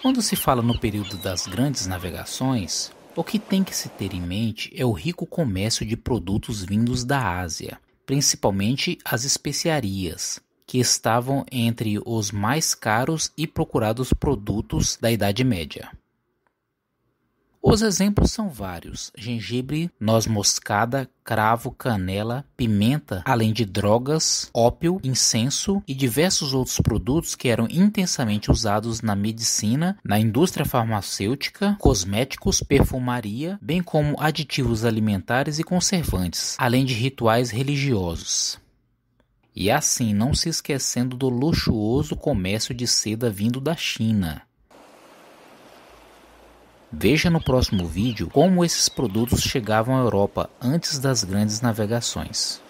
Quando se fala no período das grandes navegações, o que tem que se ter em mente é o rico comércio de produtos vindos da Ásia, principalmente as especiarias, que estavam entre os mais caros e procurados produtos da Idade Média. Os exemplos são vários: gengibre, noz moscada, cravo, canela, pimenta, além de drogas, ópio, incenso e diversos outros produtos que eram intensamente usados na medicina, na indústria farmacêutica, cosméticos, perfumaria, bem como aditivos alimentares e conservantes, além de rituais religiosos. E assim, não se esquecendo do luxuoso comércio de seda vindo da China Veja no próximo vídeo como esses produtos chegavam à Europa antes das grandes navegações.